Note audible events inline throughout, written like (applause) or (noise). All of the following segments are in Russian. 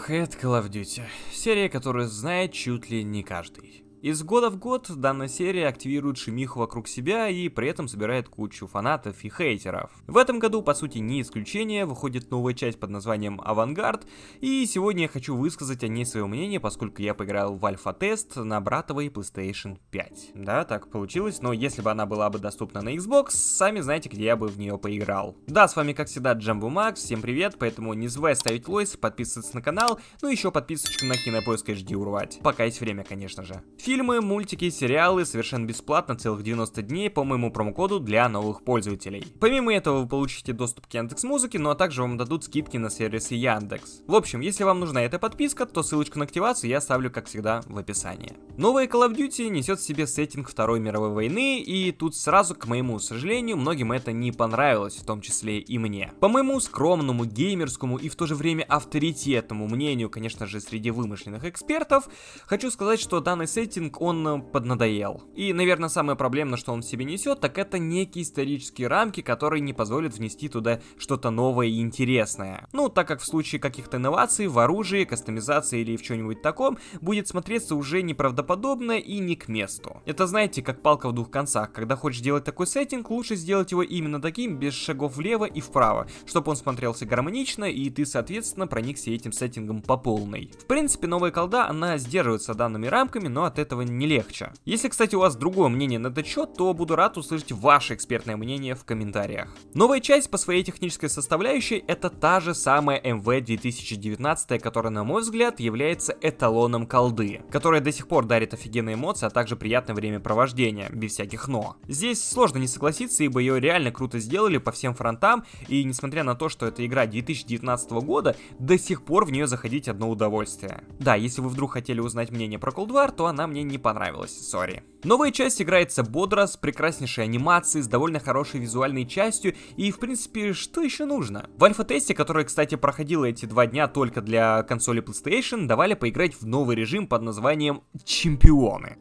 Ох, это Call of Duty. Серия, которую знает чуть ли не каждый. Из года в год данная серия активирует шумиху вокруг себя и при этом собирает кучу фанатов и хейтеров. В этом году, по сути, не исключение, выходит новая часть под названием «Авангард», и сегодня я хочу высказать о ней свое мнение, поскольку я поиграл в альфа-тест на братовой PlayStation 5. Да, так получилось, но если бы она была бы доступна на Xbox, сами знаете, где я бы в нее поиграл. Да, с вами, как всегда, Джамбу Макс, всем привет, поэтому не забывай ставить лойс, подписываться на канал, ну и еще подписочку на Кинопоиск HD урвать, пока есть время, конечно же фильмы, мультики, сериалы совершенно бесплатно целых 90 дней по моему промокоду для новых пользователей. Помимо этого вы получите доступ к Яндекс Музыке, ну а также вам дадут скидки на сервисы Яндекс. В общем, если вам нужна эта подписка, то ссылочку на активацию я оставлю как всегда, в описании. Новая Call of Duty несет в себе сеттинг Второй мировой войны, и тут сразу, к моему сожалению, многим это не понравилось, в том числе и мне. По моему скромному, геймерскому и в то же время авторитетному мнению, конечно же, среди вымышленных экспертов, хочу сказать, что данный сеттинг рестинг, он э, поднадоел. И, наверное, самое проблемное, что он в себе несет, так это некие исторические рамки, которые не позволят внести туда что-то новое и интересное. Ну, так как в случае каких-то инноваций в оружии, кастомизации или в чем-нибудь таком, будет смотреться уже неправдоподобно и не к месту. Это, знаете, как палка в двух концах. Когда хочешь делать такой сеттинг, лучше сделать его именно таким, без шагов влево и вправо, чтобы он смотрелся гармонично, и ты, соответственно, проникся этим сеттингом по полной. В принципе, новая колда, она сдерживается данными рамками, но от этого этого не легче. Если, кстати, у вас другое мнение на этот счет, то буду рад услышать ваше экспертное мнение в комментариях. Новая часть по своей технической составляющей это та же самая MV 2019, которая, на мой взгляд, является эталоном колды, которая до сих пор дарит офигенные эмоции, а также приятное времяпровождение, без всяких но. Здесь сложно не согласиться, ибо ее реально круто сделали по всем фронтам, и несмотря на то, что это игра 2019 года, до сих пор в нее заходить одно удовольствие. Да, если вы вдруг хотели узнать мнение про Cold War, то она мне мне не понравилось, сори. Новая часть играется бодро, с прекраснейшей анимацией, с довольно хорошей визуальной частью и, в принципе, что еще нужно? В альфа-тесте, который, кстати, проходил эти два дня только для консоли PlayStation, давали поиграть в новый режим под названием «Чемпионы».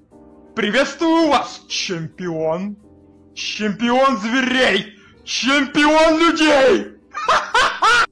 Приветствую вас, чемпион! Чемпион зверей! Чемпион людей! Ха! (laughs)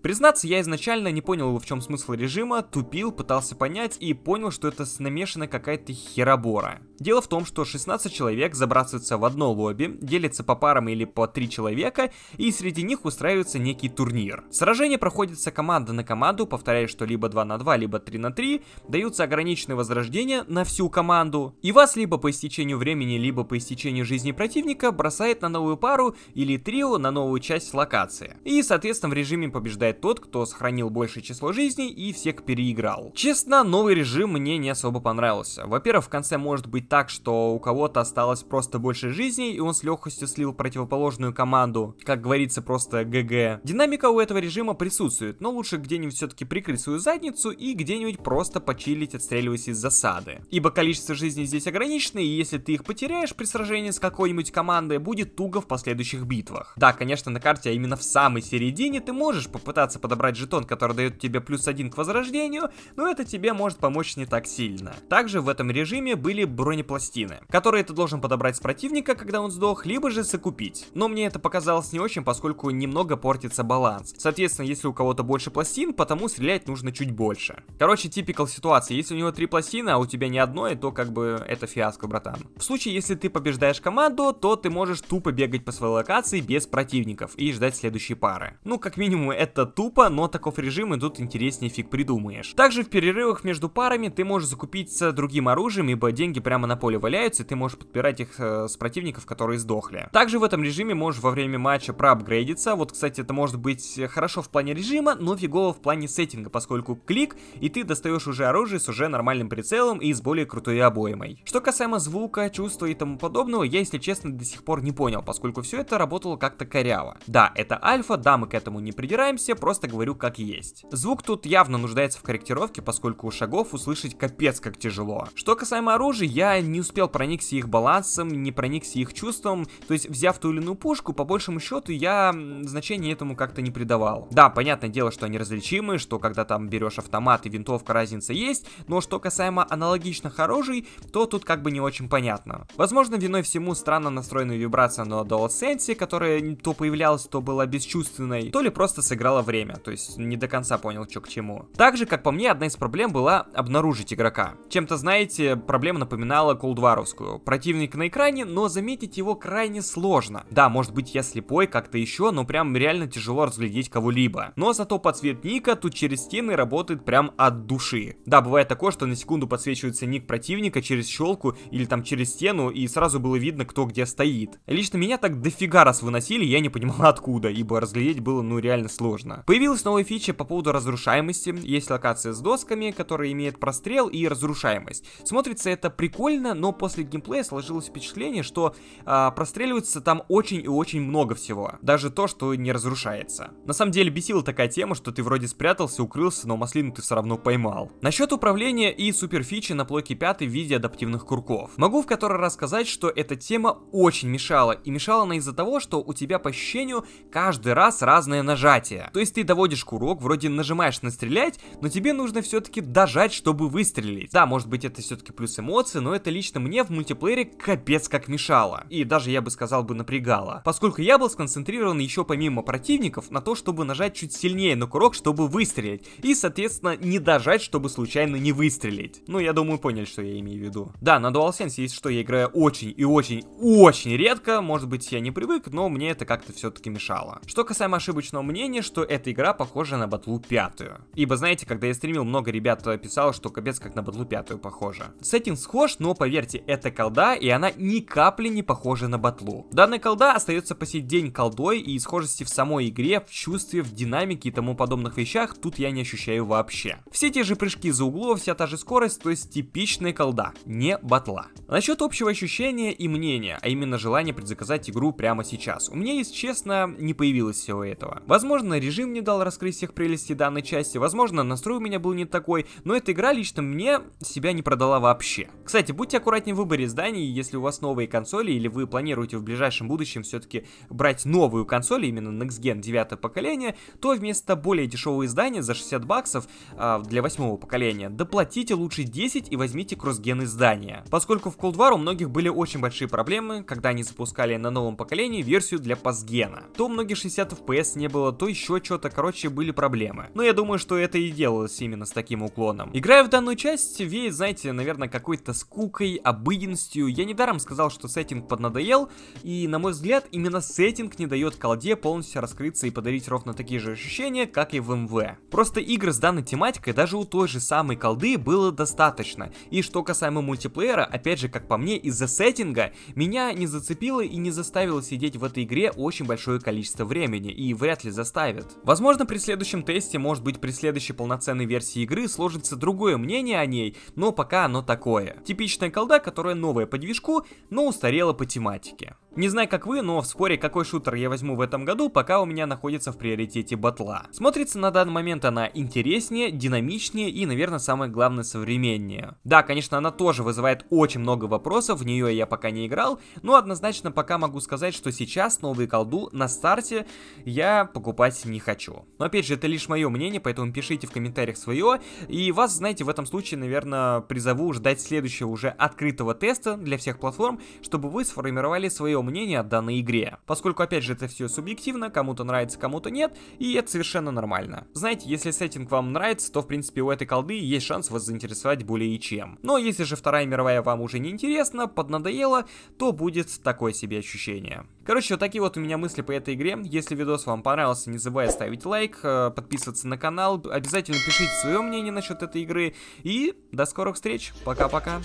Признаться, я изначально не понял, в чем смысл режима, тупил, пытался понять и понял, что это намешана какая-то херобора. Дело в том, что 16 человек забрасываются в одно лобби, делятся по парам или по 3 человека, и среди них устраивается некий турнир. Сражение проходится команда на команду, повторяя, что либо 2 на 2, либо 3 на 3, даются ограниченные возрождения на всю команду, и вас либо по истечению времени, либо по истечению жизни противника бросает на новую пару или трио на новую часть локации. И, соответственно, в режиме побеждает тот, кто сохранил большее число жизней и всех переиграл. Честно, новый режим мне не особо понравился. Во-первых, в конце может быть быть так, что у кого-то осталось просто больше жизней, и он с легкостью слил противоположную команду. Как говорится, просто ГГ. Динамика у этого режима присутствует, но лучше где-нибудь все-таки прикрыть свою задницу и где-нибудь просто почилить, отстреливаясь из засады. Ибо количество жизней здесь ограничено, и если ты их потеряешь при сражении с какой-нибудь командой, будет туго в последующих битвах. Да, конечно, на карте, а именно в самой середине, ты можешь попытаться подобрать жетон, который дает тебе плюс один к возрождению, но это тебе может помочь не так сильно. Также в этом режиме были бронь бронепони пластины, которые ты должен подобрать с противника, когда он сдох, либо же закупить. Но мне это показалось не очень, поскольку немного портится баланс. Соответственно, если у кого-то больше пластин, потому стрелять нужно чуть больше. Короче, типикал ситуации. Если у него три пластины, а у тебя не одной, то как бы это фиаско, братан. В случае, если ты побеждаешь команду, то ты можешь тупо бегать по своей локации без противников и ждать следующей пары. Ну, как минимум, это тупо, но таков режим тут интереснее фиг придумаешь. Также в перерывах между парами ты можешь закупиться другим оружием, ибо деньги прямо прямо на поле валяются, и ты можешь подбирать их э, с противников, которые сдохли. Также в этом режиме можешь во время матча проапгрейдиться. Вот, кстати, это может быть хорошо в плане режима, но фигово в плане сеттинга, поскольку клик, и ты достаешь уже оружие с уже нормальным прицелом и с более крутой обоймой. Что касаемо звука, чувства и тому подобного, я, если честно, до сих пор не понял, поскольку все это работало как-то коряво. Да, это альфа, да, мы к этому не придираемся, просто говорю как есть. Звук тут явно нуждается в корректировке, поскольку у шагов услышать капец как тяжело. Что касаемо оружия, я не успел проникся их балансом, не проникся их чувством, то есть взяв ту или иную пушку, по большему счету я значения этому как-то не придавал. Да, понятное дело, что они различимы, что когда там берешь автомат и винтовка, разница есть, но что касаемо аналогичных оружий, то тут как бы не очень понятно. Возможно, виной всему странно настроенная вибрация на DualSense, которая то появлялась, то была бесчувственной, то ли просто сыграла время, то есть не до конца понял, что к чему. Также, как по мне, одна из проблем была обнаружить игрока. Чем-то, знаете, проблема напоминала канала Колдваровскую. Противник на экране, но заметить его крайне сложно. Да, может быть я слепой, как-то еще, но прям реально тяжело разглядеть кого-либо. Но зато подсвет ника тут через стены работает прям от души. Да, бывает такое, что на секунду подсвечивается ник противника через щелку или там через стену, и сразу было видно, кто где стоит. Лично меня так дофига раз выносили, я не понимал (laughs) откуда, ибо разглядеть было ну реально сложно. Появилась новая фича по поводу разрушаемости. Есть локация с досками, которая имеет прострел и разрушаемость. Смотрится это прикольно, прикольно, но после геймплея сложилось впечатление, что э, простреливается там очень и очень много всего. Даже то, что не разрушается. На самом деле бесила такая тема, что ты вроде спрятался, укрылся, но маслину ты все равно поймал. Насчет управления и суперфичи на плойке 5 в виде адаптивных курков. Могу в который раз сказать, что эта тема очень мешала. И мешала она из-за того, что у тебя по ощущению каждый раз разное нажатие. То есть ты доводишь курок, вроде нажимаешь на стрелять, но тебе нужно все-таки дожать, чтобы выстрелить. Да, может быть это все-таки плюс эмоции, но это это лично мне в мультиплеере капец как мешало. И даже, я бы сказал бы, напрягало. Поскольку я был сконцентрирован еще помимо противников на то, чтобы нажать чуть сильнее на курок, чтобы выстрелить. И, соответственно, не дожать, чтобы случайно не выстрелить. Ну, я думаю, поняли, что я имею в виду. Да, на DualSense, если что, я играю очень и очень, очень редко. Может быть, я не привык, но мне это как-то все-таки мешало. Что касаемо ошибочного мнения, что эта игра похожа на батлу пятую. Ибо, знаете, когда я стримил, много ребят писало, что капец как на батлу пятую похоже. этим схож, но но поверьте, это колда, и она ни капли не похожа на батлу. Данная колда остается по сей день колдой, и схожести в самой игре, в чувстве, в динамике и тому подобных вещах тут я не ощущаю вообще. Все те же прыжки за углов, вся та же скорость, то есть типичная колда, не батла. Насчет общего ощущения и мнения, а именно желание предзаказать игру прямо сейчас. У меня, если честно, не появилось всего этого. Возможно, режим не дал раскрыть всех прелестей данной части, возможно, настрой у меня был не такой, но эта игра лично мне себя не продала вообще. Кстати, будьте аккуратнее в выборе зданий, если у вас новые консоли или вы планируете в ближайшем будущем все-таки брать новую консоль, именно Next Gen 9 поколения, то вместо более дешевого издания за 60 баксов а, для 8 поколения доплатите лучше 10 и возьмите кроссген издания. Поскольку в Cold War у многих были очень большие проблемы, когда они запускали на новом поколении версию для пасгена. То многих 60 FPS не было, то еще что-то, короче, были проблемы. Но я думаю, что это и делалось именно с таким уклоном. Играя в данную часть, веет, знаете, наверное, какой-то скуп скукой, обыденностью. Я недаром сказал, что сеттинг поднадоел, и, на мой взгляд, именно сеттинг не дает колде полностью раскрыться и подарить ровно такие же ощущения, как и в МВ. Просто игр с данной тематикой даже у той же самой колды было достаточно. И что касаемо мультиплеера, опять же, как по мне, из-за сеттинга меня не зацепило и не заставило сидеть в этой игре очень большое количество времени, и вряд ли заставит. Возможно, при следующем тесте, может быть, при следующей полноценной версии игры сложится другое мнение о ней, но пока оно такое. Типично отличная колда, которая новая по движку, но устарела по тематике. Не знаю, как вы, но в споре какой шутер я возьму в этом году, пока у меня находится в приоритете батла. Смотрится на данный момент она интереснее, динамичнее и, наверное, самое главное, современнее. Да, конечно, она тоже вызывает очень много вопросов, в нее я пока не играл, но однозначно пока могу сказать, что сейчас новые колду на старте я покупать не хочу. Но опять же, это лишь мое мнение, поэтому пишите в комментариях свое, и вас, знаете, в этом случае, наверное, призову ждать следующего уже открытого теста для всех платформ, чтобы вы сформировали свое мнение о данной игре. Поскольку, опять же, это все субъективно, кому-то нравится, кому-то нет, и это совершенно нормально. Знаете, если сеттинг вам нравится, то, в принципе, у этой колды есть шанс вас заинтересовать более чем. Но если же Вторая мировая вам уже не интересна, поднадоела, то будет такое себе ощущение. Короче, вот такие вот у меня мысли по этой игре. Если видос вам понравился, не забывай ставить лайк, э, подписываться на канал, обязательно пишите свое мнение насчет этой игры. И до скорых встреч, пока-пока.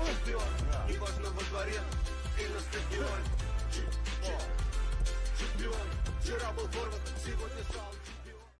Oh, She was the song.